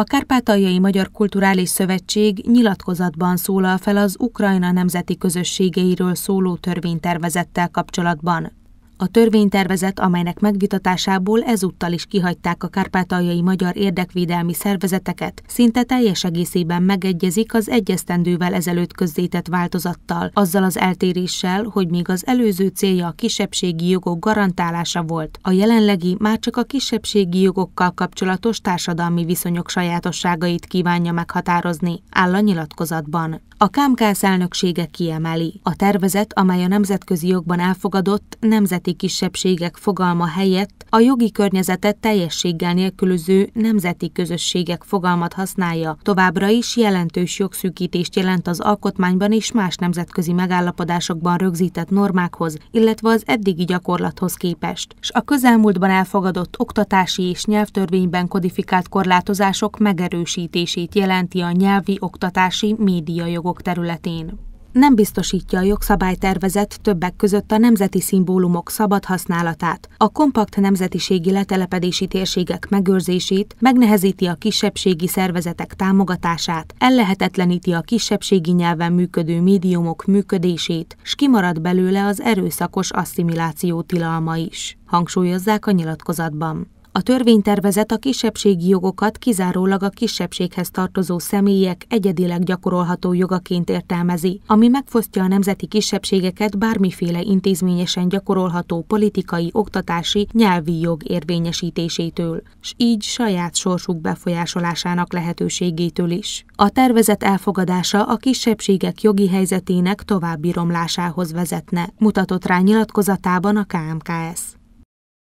A Kárpátaljai Magyar Kulturális Szövetség nyilatkozatban szólal fel az Ukrajna nemzeti közösségeiről szóló törvénytervezettel kapcsolatban. A törvénytervezet, amelynek megvitatásából ezúttal is kihagyták a kárpátaljai magyar érdekvédelmi szervezeteket, szinte teljes egészében megegyezik az egyesztendővel ezelőtt közzétett változattal, azzal az eltéréssel, hogy még az előző célja a kisebbségi jogok garantálása volt, a jelenlegi már csak a kisebbségi jogokkal kapcsolatos társadalmi viszonyok sajátosságait kívánja meghatározni, áll a nyilatkozatban. A KMKSZ elnöksége kiemeli, a tervezet, amely a nemzetközi jogban elfogadott nemzeti nemzeti kisebbségek fogalma helyett a jogi környezetet teljességgel nélkülöző nemzeti közösségek fogalmat használja. Továbbra is jelentős jogszűkítést jelent az alkotmányban és más nemzetközi megállapodásokban rögzített normákhoz, illetve az eddigi gyakorlathoz képest. S a közelmúltban elfogadott oktatási és nyelvtörvényben kodifikált korlátozások megerősítését jelenti a nyelvi oktatási médiajogok területén nem biztosítja a jogszabálytervezet többek között a nemzeti szimbólumok szabad használatát, a kompakt nemzetiségi letelepedési térségek megőrzését, megnehezíti a kisebbségi szervezetek támogatását, ellehetetleníti a kisebbségi nyelven működő médiumok működését, s kimarad belőle az erőszakos asszimiláció tilalma is, hangsúlyozzák a nyilatkozatban. A törvénytervezet a kisebbségi jogokat kizárólag a kisebbséghez tartozó személyek egyedileg gyakorolható jogaként értelmezi, ami megfosztja a nemzeti kisebbségeket bármiféle intézményesen gyakorolható politikai, oktatási, nyelvi jog érvényesítésétől, s így saját sorsuk befolyásolásának lehetőségétől is. A tervezet elfogadása a kisebbségek jogi helyzetének további romlásához vezetne, mutatott rá nyilatkozatában a KMKS.